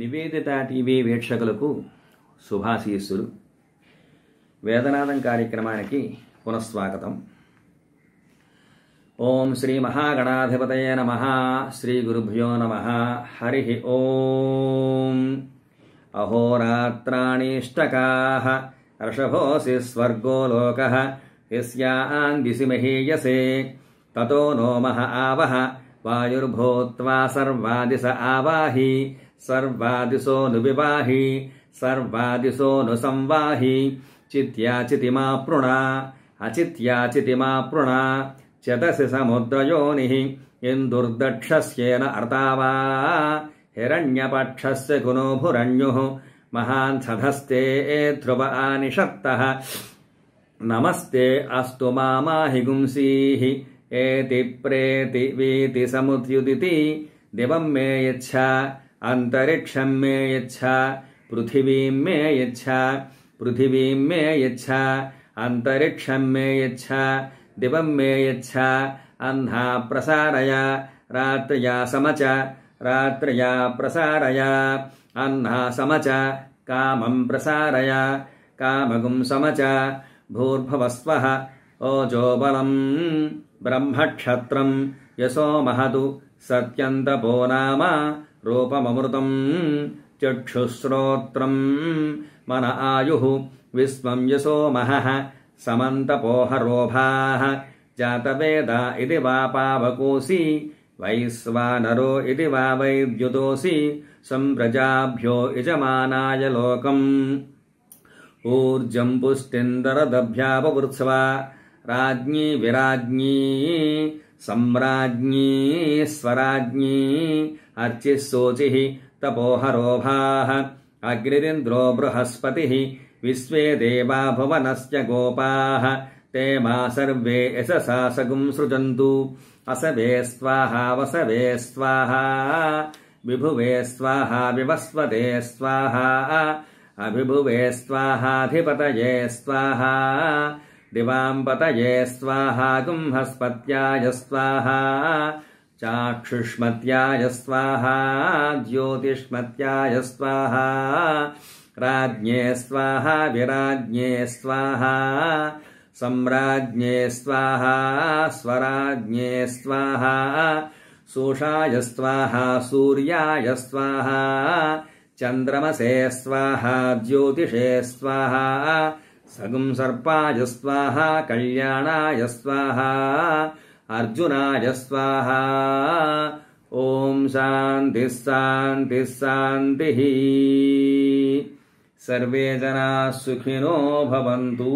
Nivedita TV వీక్షకులకు శుభాశీస్సులు వేదనాథం కార్యక్రమానికి పునఃస్వాగతం ఓం శ్రీ మహాగణాధిపతయ నమ శ్రీ గురుభ్యో నమ హరి ఓం అహోరాత్రాణీష్టకా ఋషభోసి స్వర్గో లోక యస్యాంగిసి మహీయసే తతో నోమ ఆవహ వాయుర్భూత్వా సర్వాదిశ ఆవాహి सर्वादिशो नु विवाहि सर्वादिशो नु संवाहि चित्याचितिमा पृणा अचित्याचितिमा पृणा चतसि समुद्रयोनिः इन्दुर्दक्षस्येन अर्तावा हिरण्यपक्षस्य गुणो भुरण्युः महान् सधस्ते ध्रुव आनिषत्तः नमस्ते अस्तु मामाहिगुंसीः एति प्रेति वीति समुद्युदिति दिवं मे यच्छ अन्तरिक्षं मे यच्छ पृथिवीं मे यच्छ पृथिवीं मे यच्छ अन्तरिक्षं मे यच्छ दिवं मे यच्छ अह्ना प्रसारय रात्रया समच रात्रया प्रसारय अह्ना समच कामं प्रसारय कामगुं समच भूर्भवस्वः ओजोबलम् ब्रह्मक्षत्रं यशो महतु सत्यन्तपो नाम रूपमममृतम् चक्षुश्रोत्रम् मन आयुः विश्वम् यसो महः समन्तपोहरोभाः जातवेद इति वा पावकोऽसि वैस्वा नरो वा वैद्युतोऽसि सम्प्रजाभ्यो यजमानाय लोकम् ऊर्जम् पुष्टिन्दरदभ्यापबुत्स्वा राज्ञी विराज्ञी सं्राज्ञी स्वराज्ञी अर्चिः शोचिः तपोहरोभाः अग्निरिन्द्रो बृहस्पतिः विश्वे देवाभुवनस्य गोपाः ते मा सर्वे यशसासगुम् सृजन्तु असवेस्त्वाः वसवेस्त्वाहा विभुवेस्वाहा विवस्वतेस्वाहा अभिभुवेस्त्वाहाधिपतयेस्त्वाहा दिवाम्पतये स्वाहा गुंहस्पत्याय स्वाहा चाक्षुष्मत्यायस्वाहा ज्योतिष्मत्यायस्वाहा राज्ञे स्वाहा विराज्ञे स्वाहा सम्राज्ञे स्वाहा स्वराज्ञे स्वाहा सूषाय स्वाहा सूर्याय स्वाहा चन्द्रमसे स्वाहा ज्योतिषे स्वाहा सगंसर्पायस्वाः कल्याणाय स्वाहा अर्जुनाय स्वाहा ओम् शान्तिः शान्तिः सर्वे जनाः सुखिनो भवन्तु